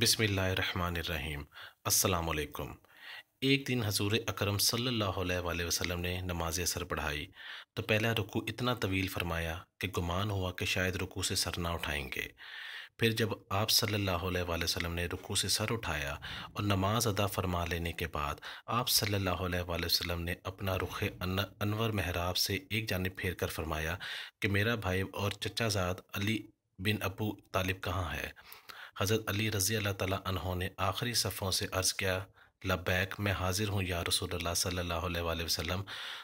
बिसमीम् अल्लाम एक दिन हजूर अकरम सल्लल्लाहु अलैहि वसल्लम ने नमाज असर पढ़ाई तो पहला रुकू इतना तवील फरमाया कि गुमान हुआ कि शायद रुकू से सर ना उठाएंगे फिर जब आप सल्लल्लाहु अलैहि वसल्लम ने रुकू से सर उठाया और नमाज अदा फरमा लेने के बाद आप सल्लल्लाहु अलैहि वसल्लम ने अपना रुख अनवर महराब से एक जानब फेर कर फरमाया कि मेरा भाई और चचाजाद अली बिन अबू तालिब कहाँ है हज़रत अली रज़ी अल्लाह तहों ने आखिरी सफ़ों से अर्ज़ किया लबैक मैं हाज़िर हूँ या रसूल सल्ला वसम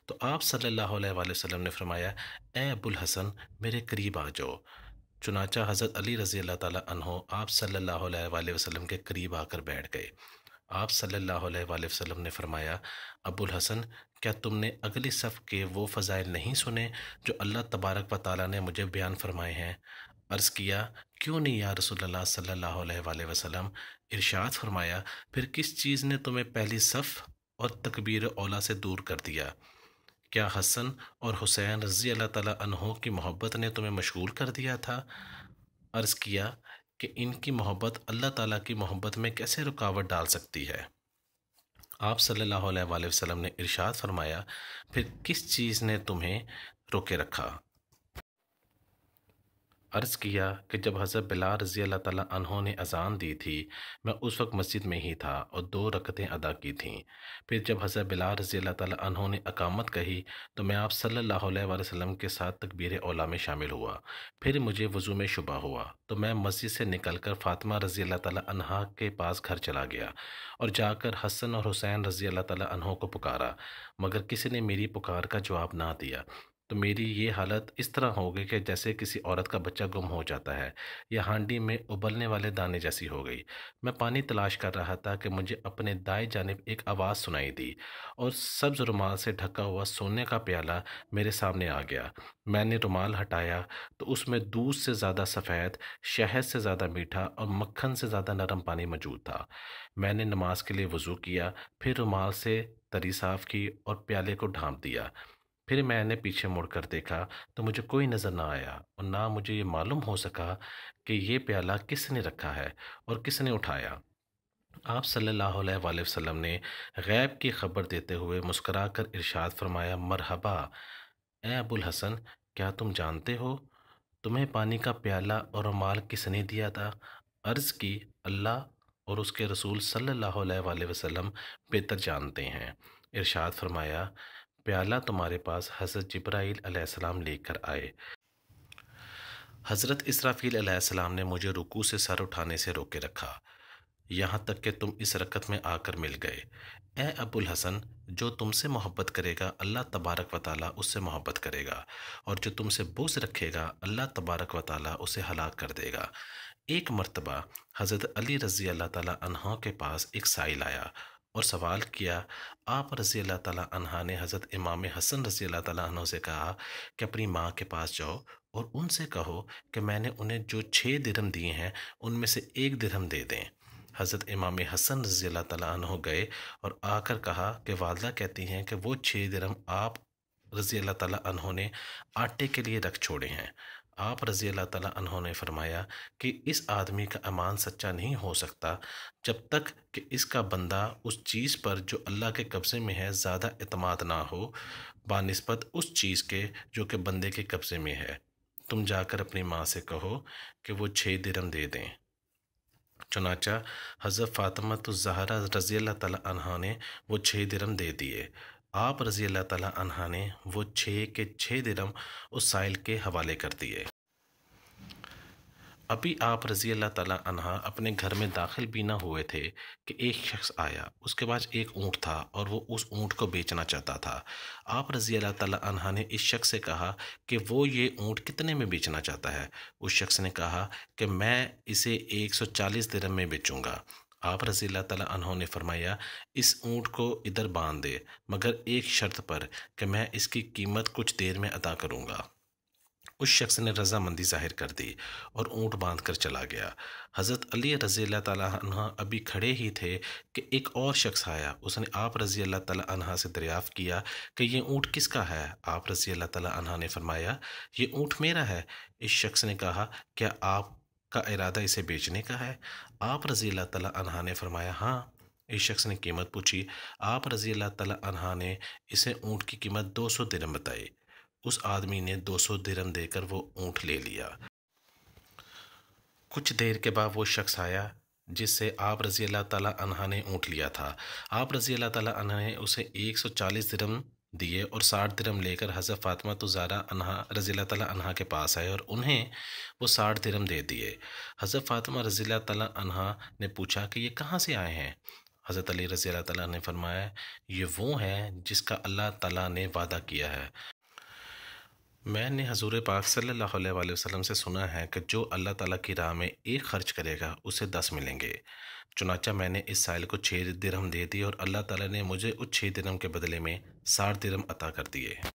तो आप सल्ला वसम ने फरमाया ए अबुल हसन मेरे करीब आ जाओ चुनाचा हज़रत अली रज़ी अल्लाह तहों आप सल्ला वसम के करीब आकर बैठ गए आप सल्ला वसम ने फरमाया अबुल हसन क्या तुमने अगली सफ़ के वो फ़ज़ाइल नहीं सुने जो अल्लाह तबारक व ताली ने मुझे बयान फरमाए हैं अर्ज़ किया क्यों नहीं या रसोल्ला सल्ला वसलम इरशाद फरमाया फिर किस चीज़ ने तुम्हें पहली सफ़ और तकबीर ओला से दूर कर दिया क्या हसन और हुसैन रज़ी अल्लाह तहों की मोहब्बत ने तुम्हें मशगूल कर दिया था अर्ज़ किया कि इनकी मोहब्बत अल्लाह ताला की मोहब्बत में कैसे रुकावट डाल सकती है आप सल्लल्लाहु अलैहि वसल्लम ने इरशाद फरमाया फिर किस चीज़ ने तुम्हें रोके रखा अर्ज़ किया कि जब हज़रत बिला रज़ी अल्लाह तहों ने अजान दी थी मैं उस वक्त मस्जिद में ही था और दो रकतें अदा की थीं फिर जब हज़रत बिला रज़ी अल्लाह तहों ने अकामत कही तो मैं आप सल्लल्लाहु अलैहि वसल्लम के साथ तकबीर ओला में शामिल हुआ फिर मुझे वज़ू में शुबा हुआ तो मैं मस्जिद से निकल कर फ़ातिमा रज़ी अल्लाह तहा के पास घर चला गया और जाकर हसन और हुसैन रज़ी अल्लाह तहों को पुकारा मगर किसी ने मेरी पुकार का जवाब ना दिया तो मेरी ये हालत इस तरह हो गई कि जैसे किसी औरत का बच्चा गुम हो जाता है या हांडी में उबलने वाले दाने जैसी हो गई मैं पानी तलाश कर रहा था कि मुझे अपने दाएं जानब एक आवाज़ सुनाई दी और सब्ज रुमाल से ढका हुआ सोने का प्याला मेरे सामने आ गया मैंने रुमाल हटाया तो उसमें दूध से ज़्यादा सफ़ेद शहद से ज़्यादा मीठा और मक्खन से ज़्यादा नरम पानी मौजूद था मैंने नमाज के लिए वज़ू किया फिर रुमाल से तरी साफ़ की और प्याले को ढांप दिया फिर मैंने पीछे मुड़कर देखा तो मुझे कोई नज़र ना आया और ना मुझे ये मालूम हो सका कि ये प्याला किसने रखा है और किसने उठाया आप सल्लल्लाहु अलैहि वसल्लम ने गैब की खबर देते हुए मुस्करा कर इरशाद फरमाया मरहबा ए अबुल हसन क्या तुम जानते हो तुम्हें पानी का प्याला और रुमाल किसने दिया था अर्ज़ की अल्लाह और उसके रसूल सल्लल्लाहु अलैहि वसल्लम बेहतर जानते हैं इरशाद फरमाया प्याला तुम्हारे पास हज़रत जब्राइल अलैहिस्सलाम लेकर आए हज़रत इसराफील अलैहिस्सलाम ने मुझे रुकू से सर उठाने से रोके रखा यहाँ तक कि तुम इस रकत में आकर मिल गए ए अबुल हसन जो तुमसे मोहब्बत करेगा अल्लाह तबारक व उससे मोहब्बत करेगा और जो तुमसे बोझ रखेगा अल्लाह तबारक व ताली उसे हलाक कर देगा एक मरतबा हज़रत अली रज़ी अल्लाह ताली के पास एक साइल आया और सवाल किया आप रज़ी अल्लाह तला ने हज़रत इमाम हसन रज़ी अल्लाह तला से कहा कि अपनी माँ के पास जाओ और उनसे कहो कि मैंने उन्हें जो छः दिरहम दिए हैं उनमें से एक दिरहम दे दें हज़रत इमाम हसन रज़ी अल्लाह तला गए और आकर कहा कि वालदा कहती हैं कि वो छः दिरहम आप रज़ी अल्लाह अनहों ने आटे के लिए रख छोड़े हैं आप रजी अल्लाह ताला उन्होंने फरमाया कि इस आदमी का अमान सच्चा नहीं हो सकता जब तक कि इसका बंदा उस चीज़ पर जो अल्लाह के कब्ज़े में है ज़्यादा अतमाद ना हो बनस्बत उस चीज़ के जो कि बंदे के कब्ज़े में है तुम जाकर अपनी माँ से कहो कि वो छः दिरम दे दें चुनाचा हज़रत फ़ातिमा तो जहरा रज़ी अल्लाह तला ने वो छः दिरम दे दिए आप रज़ी अल्लाह तला ने वो छः के छः दिरम उस साइल के हवाले कर दिए अभी आप रज़ी अल्लाह ताला अनहा अपने घर में दाखिल भी ना हुए थे कि एक शख्स आया उसके पास एक ऊँट था और वो उस ऊँट को बेचना चाहता था आप रज़ी अल्लाह ताला अनहा ने इस शख्स से कहा कि वो ये ऊँट कितने में बेचना चाहता है उस शख्स ने कहा कि मैं इसे 140 दिरम में बेचूंगा आप रज़ी तला ने फरमाया इस ऊँट को इधर बांध दे मगर एक शर्त पर कि मैं इसकी कीमत कुछ देर में अदा करूँगा उस शख्स ने रजामंदी जाहिर कर दी और ऊँट बांध कर चला गया हज़रत अली रज़ी अल्लाह अभी खड़े ही थे कि एक और शख्स आया उसने आप रज़ी अल्लाह तह से दरियाफ़ किया कि यह ऊँट किसका है आप रज़ी अल्लाह तह ने फरमाया ये ऊँट मेरा है इस शख्स ने कहा क्या आप का इरादा इसे बेचने का है आप रज़ी अल्लाह तला ने फरमाया हाँ इस शख्स ने कीमत पूछी आप रज़ी अल्लाह तला ने इसे ऊँट की कीमत दो सौ दिरम बताई उस आदमी ने दो सौ दिरम देकर वो ऊँट ले लिया कुछ देर के बाद वो शख्स आया जिससे आप रज़ी अल्लाह तला अनहा ने ऊँट लिया था आप रज़ी अल्लाह तला अनहा ने उसे एक सौ चालीस दिरम दिए और साठ दिरम लेकर हज़रत फ़ातिमा तो जारा अनहा रज़ी तला अनहा के पास आए और उन्हें वो साठ दिरम दे दिए हज़रत फ़ातिमा रज़ी तला अनहा ने पूछा कि ये कहाँ से आए हैं हज़रत अली रज़ी तला ने फरमाया ये वो हैं जिसका अल्लाह तला ने वादा किया है मैंने हजूर पाक सल्लल्लाहु अलैहि वसल्लम से सुना है कि जो अल्लाह ताला की राह में एक खर्च करेगा उसे दस मिलेंगे चुनाचा मैंने इस साइल को छः दिरहम दे दी और अल्लाह ताला ने मुझे उस छः दिरहम के बदले में साठ दिरहम अता कर दिए